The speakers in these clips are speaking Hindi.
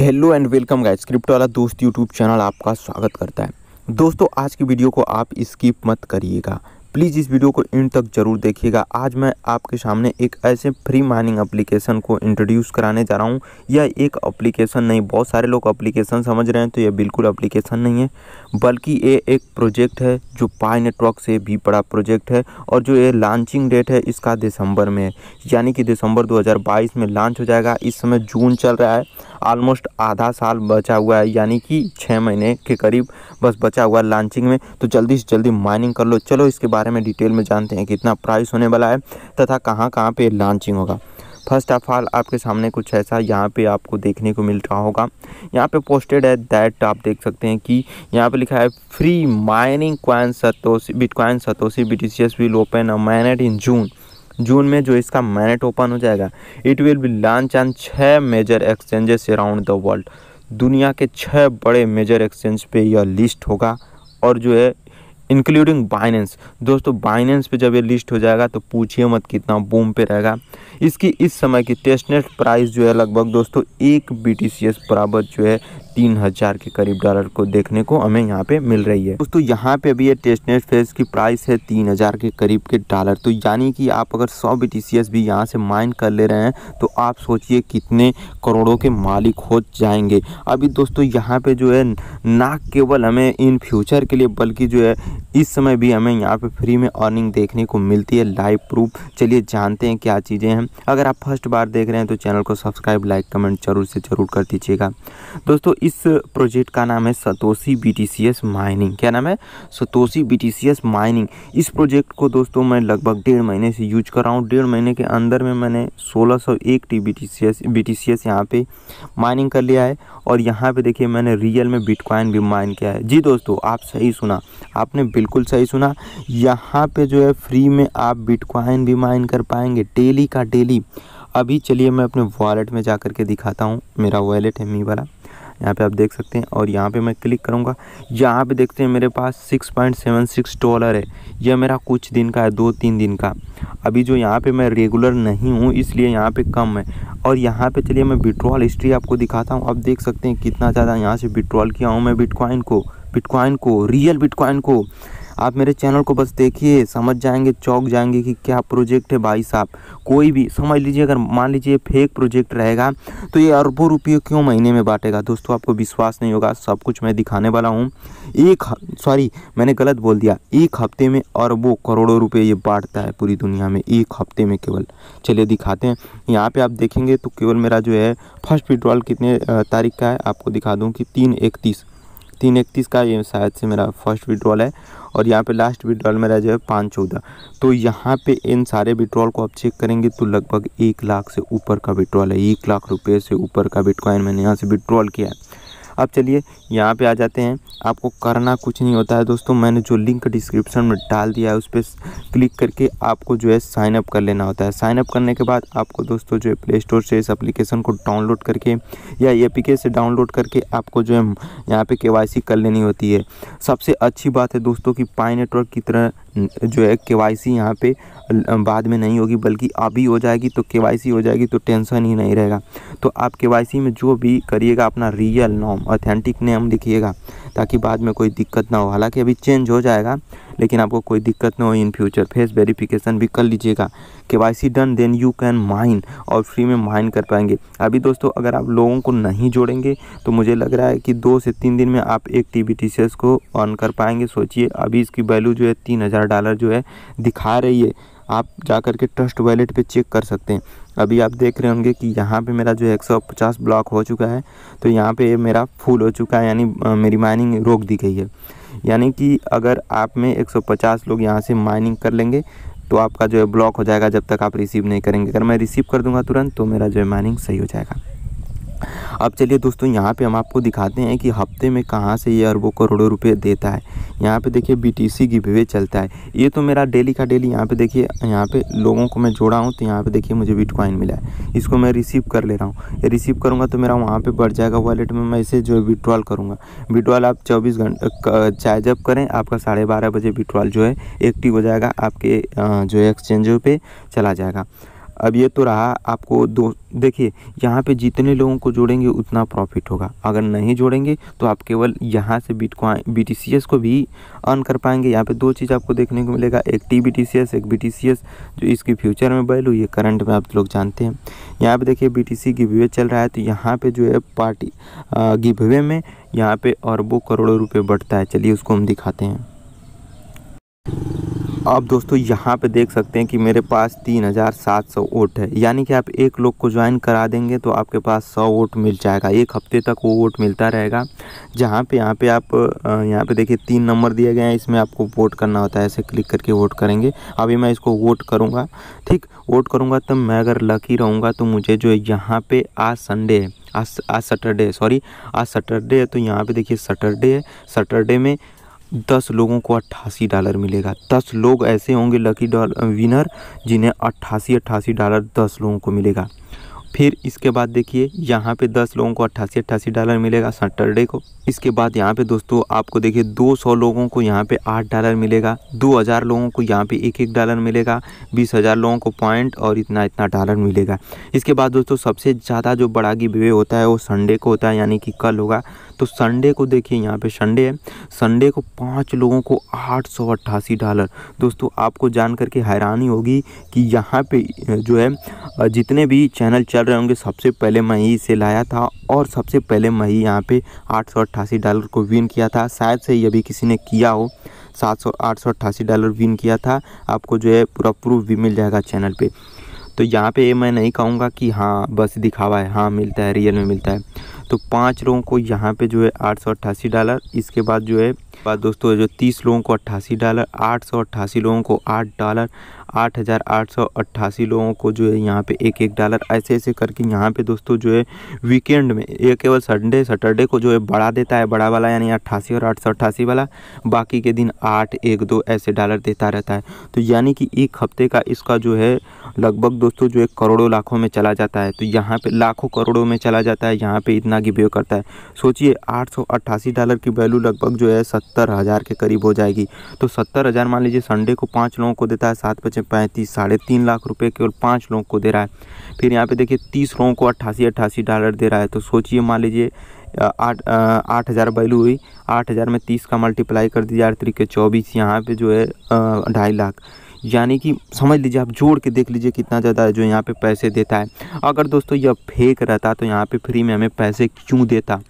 hello and welcome guys crypto वाला दोस्त यूट्यूब चैनल आपका स्वागत करता है दोस्तों आज की वीडियो को आप स्किप मत करिएगा प्लीज़ इस वीडियो को इन तक जरूर देखिएगा आज मैं आपके सामने एक ऐसे फ्री माइनिंग एप्लीकेशन को इंट्रोड्यूस कराने जा रहा हूँ यह एक एप्लीकेशन नहीं बहुत सारे लोग एप्लीकेशन समझ रहे हैं तो यह बिल्कुल एप्लीकेशन नहीं है बल्कि ये एक प्रोजेक्ट है जो पाई नेटवर्क से भी बड़ा प्रोजेक्ट है और जो ये लॉन्चिंग डेट है इसका दिसंबर में है यानी कि दिसंबर दो में लॉन्च हो जाएगा इस समय जून चल रहा है ऑलमोस्ट आधा साल बचा हुआ है यानी कि छः महीने के करीब बस बचा हुआ है लॉन्चिंग में तो जल्दी से जल्दी माइनिंग कर लो चलो इसके बारे में डिटेल में जानते हैं कितना प्राइस होने वाला है तथा कहाँ कहाँ पर लॉन्चिंग होगा फर्स्ट ऑफ ऑल आपके सामने कुछ ऐसा यहाँ पे आपको देखने को मिल रहा होगा यहाँ पे पोस्टेड है दैट आप देख सकते हैं कि यहाँ पे लिखा है free mining coin Satoshi bitcoin Satoshi B T C S will open a mainnet in June June में जो इसका मैनेट ओपन हो जाएगा it will be launch on छः major exchanges around the world दुनिया के छः बड़े मेजर एक्सचेंज पे यह लिस्ट होगा और जो है इंक्लूडिंग बाइनेंस दोस्तों बाइनेंस पे जब ये लिस्ट हो जाएगा तो पूछिए मत कितना बूम पे रहेगा इसकी इस समय की टेस्टनेट प्राइस जो है लगभग दोस्तों एक बी बराबर जो है तीन हज़ार के करीब डॉलर को देखने को हमें यहाँ पे मिल रही है दोस्तों यहाँ पे भी ये टेस्टनेट फेज की प्राइस है तीन हज़ार के करीब के डॉलर तो यानी कि आप अगर सौ बी भी यहाँ से माइन कर ले रहे हैं तो आप सोचिए कितने करोड़ों के मालिक हो जाएंगे अभी दोस्तों यहाँ पे जो है ना केवल हमें इन फ्यूचर के लिए बल्कि जो है इस समय भी हमें यहाँ पे फ्री में अर्निंग देखने को मिलती है लाइव प्रूफ चलिए जानते हैं क्या चीज़ें हैं अगर आप फर्स्ट बार देख रहे हैं तो चैनल को सब्सक्राइब लाइक कमेंट जरूर से जरूर कर दीजिएगा दोस्तों इस प्रोजेक्ट का नाम है सतोसी बीटीसीएस माइनिंग क्या नाम है सतोसी बीटीसीएस माइनिंग इस प्रोजेक्ट को दोस्तों मैं लगभग डेढ़ महीने से यूज कर रहा हूँ डेढ़ महीने के अंदर में मैंने सोलह सौ एक T B T C S B T C S यहाँ पर माइनिंग कर लिया है और यहाँ पे देखिए मैंने रियल में बिटकॉइन भी माइन किया है जी दोस्तों आप सही सुना आपने बिल्कुल सही सुना यहाँ पे जो है फ्री में आप बिटकॉइन भी माइन कर पाएंगे डेली का डेली डेली अभी चलिए मैं अपने वॉलेट में जा के दिखाता हूँ मेरा वॉलेट है मी वाला यहाँ पे आप देख सकते हैं और यहाँ पे मैं क्लिक करूँगा यहाँ पे देखते हैं मेरे पास 6.76 डॉलर है यह मेरा कुछ दिन का है दो तीन दिन का अभी जो यहाँ पे मैं रेगुलर नहीं हूँ इसलिए यहाँ पे कम है और यहाँ पे चलिए मैं विड्रॉल हिस्ट्री आपको दिखाता हूँ आप देख सकते हैं कितना ज़्यादा यहाँ से विड्रॉल किया हूँ मैं बिटकॉइन को बिटकॉइन को रियल बिटकॉइन को आप मेरे चैनल को बस देखिए समझ जाएंगे चौक जाएंगे कि क्या प्रोजेक्ट है भाई साहब कोई भी समझ लीजिए अगर मान लीजिए फेक प्रोजेक्ट रहेगा तो ये अरबों रुपये क्यों महीने में बांटेगा दोस्तों आपको विश्वास नहीं होगा सब कुछ मैं दिखाने वाला हूँ एक सॉरी मैंने गलत बोल दिया एक हफ्ते में अरबों करोड़ों रुपये ये बांटता है पूरी दुनिया में एक हफ्ते में केवल चलिए दिखाते हैं यहाँ पर आप देखेंगे तो केवल मेरा जो है फर्स्ट विड्रॉल कितने तारीख का है आपको दिखा दूँ कि तीन इकतीस तीन इकतीस का ये शायद से मेरा फर्स्ट विड्रॉल है और यहाँ पे लास्ट विड्रॉल मेरा जो है पाँच चौदह तो यहाँ पे इन सारे विड्रॉल को आप चेक करेंगे तो लगभग एक लाख से ऊपर का विड्रॉल है एक लाख रुपये से ऊपर का बिटकॉइन मैंने यहाँ से विड्रॉल किया है अब चलिए यहाँ पे आ जाते हैं आपको करना कुछ नहीं होता है दोस्तों मैंने जो लिंक डिस्क्रिप्शन में डाल दिया है उस पर क्लिक करके आपको जो है साइनअप कर लेना होता है साइनअप करने के बाद आपको दोस्तों जो है प्ले स्टोर से इस अप्लीकेशन को डाउनलोड करके या ए से डाउनलोड करके आपको जो है यहाँ पर के कर लेनी होती है सबसे अच्छी बात है दोस्तों कि पाई नेटवर्क की तरह जो है के वाई सी यहाँ पे बाद में नहीं होगी बल्कि अभी हो जाएगी तो के वाई सी हो जाएगी तो टेंशन ही नहीं रहेगा तो आप के वाई सी में जो भी करिएगा अपना रियल नाम ऑथेंटिक नेम लिखिएगा ताकि बाद में कोई दिक्कत ना हो हालांकि अभी चेंज हो जाएगा लेकिन आपको कोई दिक्कत ना हो इन फ्यूचर फेस वेरिफिकेशन भी कर लीजिएगा K Y C done then you can mine और फ्री में माइन कर पाएंगे अभी दोस्तों अगर आप लोगों को नहीं जोड़ेंगे तो मुझे लग रहा है कि दो से तीन दिन में आप एक T B T C S को ऑन कर पाएंगे सोचिए अभी इसकी वैल्यू जो है तीन हज़ार डॉलर जो है दिखा रही है आप जा कर के ट्रस्ट वैलेट पे चेक कर सकते हैं अभी आप देख रहे होंगे कि यहाँ पे मेरा जो 150 ब्लॉक हो चुका है तो यहाँ पे मेरा फुल हो चुका है यानी मेरी माइनिंग रोक दी गई है यानी कि अगर आप में 150 लोग यहाँ से माइनिंग कर लेंगे तो आपका जो है ब्लॉक हो जाएगा जब तक आप रिसीव नहीं करेंगे अगर मैं रिसीव कर दूंगा तुरंत तो मेरा जो है माइनिंग सही हो जाएगा अब चलिए दोस्तों यहाँ पे हम आपको दिखाते हैं कि हफ्ते में कहाँ से ये अरबों करोड़ों रुपये देता है यहाँ पे देखिए बी टी सी चलता है ये तो मेरा डेली का डेली यहाँ पे देखिए यहाँ पे लोगों को मैं जोड़ा हूँ तो यहाँ पे देखिए मुझे बिटकॉइन मिला है इसको मैं रिसीव कर ले रहा हूँ रिसीव करूँगा तो मेरा वहाँ पर बढ़ जाएगा वॉलेट में मैं इसे जो है विड्रॉल करूँगा विड्रॉल आप चौबीस घंटे चाहे जब करें आपका साढ़े बारह बजे विड्रॉल जो है एक्टिव हो जाएगा आपके जो है एक्सचेंजों पर चला जाएगा अब ये तो रहा आपको दो देखिए यहाँ पे जितने लोगों को जोड़ेंगे उतना प्रॉफिट होगा अगर नहीं जोड़ेंगे तो आप केवल यहाँ से बीट बी को भी अर्न कर पाएंगे यहाँ पे दो चीज़ आपको देखने को मिलेगा एक टी बी एक बी जो इसकी फ्यूचर में हुई ये करंट में आप लोग जानते हैं यहाँ पे देखिए बी टी गिवे चल रहा है तो यहाँ पर जो है पार्टी गिभवे में यहाँ पर अरबों करोड़ों रुपये बढ़ता है चलिए उसको हम दिखाते हैं अब दोस्तों यहाँ पे देख सकते हैं कि मेरे पास तीन हज़ार सात सौ वोट है यानी कि आप एक लोग को ज्वाइन करा देंगे तो आपके पास सौ वोट मिल जाएगा एक हफ्ते तक वो वोट मिलता रहेगा जहाँ पे यहाँ पे आप यहाँ पे देखिए तीन नंबर दिए गए हैं इसमें आपको वोट करना होता है ऐसे क्लिक करके वोट करेंगे अभी मैं इसको वोट करूँगा ठीक वोट करूँगा तब तो मैं अगर लकी रहूँगा तो मुझे जो यहाँ पर आज संडे है आज आज सैटरडे सॉरी आज सैटरडे है तो यहाँ पे देखिए सैटरडे है सैटरडे में दस लोगों को अट्ठासी डॉलर मिलेगा दस लोग ऐसे होंगे लकी विनर जिन्हें अट्ठासी अट्ठासी डॉलर दस लोगों को मिलेगा फिर इसके बाद देखिए यहाँ पे दस लोगों को अट्ठासी अट्ठासी डॉलर मिलेगा सैटरडे को इसके बाद यहाँ पे दोस्तों आपको देखिए दो सौ लोगों को यहाँ पे आठ डॉलर मिलेगा दो हज़ार लोगों को यहाँ पे एक एक डॉलर मिलेगा बीस हज़ार लोगों को पॉइंट और इतना इतना डॉलर मिलेगा इसके बाद दोस्तों सबसे ज़्यादा जो बड़ा गिवे होता है वो संडे को होता है यानी कि कल होगा तो संडे को देखिए यहाँ पे संडे है संडे को पाँच लोगों को आठ सौ अट्ठासी डॉलर दोस्तों आपको जान करके हैरानी होगी कि यहाँ पे जो है जितने भी चैनल चल रहे होंगे सबसे पहले मैं ही इसे लाया था और सबसे पहले मैं ही यहाँ पे आठ सौ अट्ठासी डॉलर को विन किया था शायद से ये भी किसी ने किया हो सात सौ आठ सौ अट्ठासी डॉलर विन किया था आपको जो है पूरा प्रूफ भी मिल जाएगा चैनल पर तो यहाँ पे मैं नहीं कहूँगा कि हाँ बस दिखावा है हाँ मिलता है रियल में मिलता है तो पाँच लोगों को यहाँ पे जो है आठ सौ अट्ठासी डॉलर इसके बाद जो है बाद दोस्तों जो तीस लोगों को अट्ठासी डॉलर आठ सौ अट्ठासी लोगों को आठ डॉलर आठ हज़ार आठ सौ अट्ठासी लोगों को जो है यहाँ पे एक एक डॉलर ऐसे ऐसे करके यहाँ पे दोस्तों जो है वीकेंड में ये केवल संडे सैटरडे को जो है बढ़ा देता है बड़ा वाला यानी अट्ठासी और आठ सौ अट्ठासी वाला बाकी के दिन आठ एक दो ऐसे डॉलर देता रहता है तो यानी कि एक हफ्ते का इसका जो है लगभग दोस्तों जो एक करोड़ों लाखों में चला जाता है तो यहाँ पे लाखों करोड़ों में चला जाता है यहाँ पे इतना गिवेव करता है सोचिए आठ डॉलर की वैल्यू लगभग जो है सत्तर हज़ार के करीब हो जाएगी तो सत्तर हज़ार मान लीजिए संडे को पाँच लोगों को देता है सात बजे पैंतीस साढ़े तीन लाख रुपये केवल पाँच लोगों को दे रहा है फिर यहाँ पर देखिए तीस लोगों को अट्ठासी अट्ठासी डॉलर दे रहा है तो सोचिए मान लीजिए आठ आठ हज़ार वैल्यू हुई आठ हज़ार में तीस का मल्टीप्लाई कर दीजिए आठ तरीके चौबीस यहाँ पे जो है ढाई लाख यानी कि समझ लीजिए आप जोड़ के देख लीजिए कितना ज़्यादा जो यहाँ पे पैसे देता है अगर दोस्तों यह फेक रहता तो यहाँ पे फ्री में हमें पैसे क्यों देता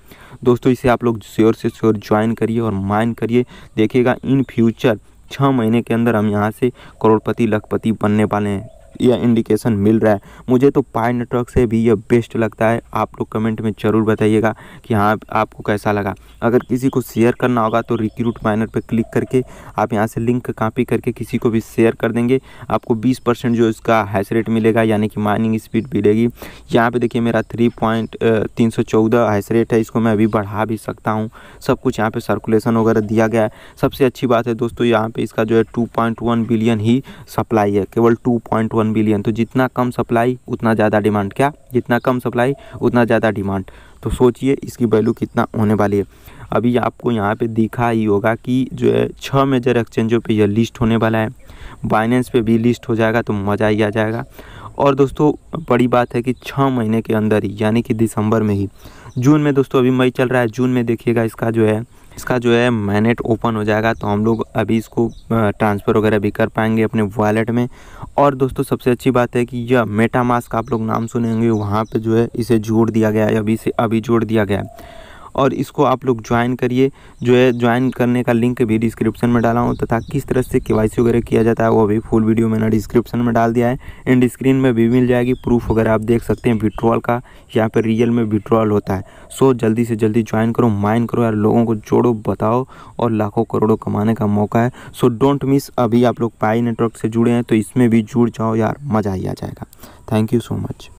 दोस्तों इसे आप लोग श्योर से श्योर ज्वाइन करिए और माइन करिए देखिएगा इन फ्यूचर छः महीने के अंदर हम यहाँ से करोड़पति लखपति बनने वाले हैं या इंडिकेशन मिल रहा है मुझे तो पाए नेटवर्क से भी यह बेस्ट लगता है आप लोग कमेंट में ज़रूर बताइएगा कि हाँ आपको कैसा लगा अगर किसी को शेयर करना होगा तो रिक्रूट माइनर पर क्लिक करके आप यहाँ से लिंक कापी करके किसी को भी शेयर कर देंगे आपको बीस परसेंट जो इसका हैश रेट मिलेगा यानी कि माइनिंग स्पीड मिलेगी यहाँ पर देखिए मेरा थ्री पॉइंट तीन सौ चौदह हाइस रेट है इसको मैं अभी बढ़ा भी सकता हूँ सब कुछ यहाँ पर सर्कुलेशन वगैरह दिया गया है सबसे अच्छी बात है दोस्तों यहाँ पे इसका जो है टू पॉइंट वन बिलियन ही सप्लाई है केवल two point one one billion तो जितना कम सप्लाई उतना ज़्यादा डिमांड क्या जितना कम सप्लाई उतना ज़्यादा डिमांड तो सोचिए इसकी वैल्यू कितना होने वाली है अभी आपको यहाँ पे दिखा ही होगा कि जो है छः मेजर एक्सचेंजों पे यह लिस्ट होने वाला है बाइनेंस पे भी लिस्ट हो जाएगा तो मज़ा ही आ जाएगा और दोस्तों बड़ी बात है कि छः महीने के अंदर ही यानी कि दिसंबर में ही जून में दोस्तों अभी मई चल रहा है जून में देखिएगा इसका जो है इसका जो है मैनेट ओपन हो जाएगा तो हम लोग अभी इसको ट्रांसफ़र वगैरह भी कर पाएंगे अपने वॉलेट में और दोस्तों सबसे अच्छी बात है कि यह मेटा मास्क आप लोग नाम सुनेंगे वहाँ पर जो है इसे जोड़ दिया गया है अभी से अभी जोड़ दिया गया है और इसको आप लोग ज्वाइन करिए जो है ज्वाइन करने का लिंक भी डिस्क्रिप्शन में डाला हूँ तथा किस तरह से के वगैरह किया जाता है वो भी फुल वीडियो मैंने डिस्क्रिप्शन में डाल दिया है एंड स्क्रीन में भी मिल जाएगी प्रूफ वगैरह आप देख सकते हैं विड्रॉल का यहाँ पर रियल में विड्रॉल होता है सो जल्दी से जल्दी ज्वाइन करो माइन करो यार लोगों को जोड़ो बताओ और लाखों करोड़ों कमाने का मौका है सो डोंट मिस अभी आप लोग पाई नेटवर्क से जुड़े हैं तो इसमें भी जुड़ जाओ यार मज़ा ही आ जाएगा थैंक यू सो मच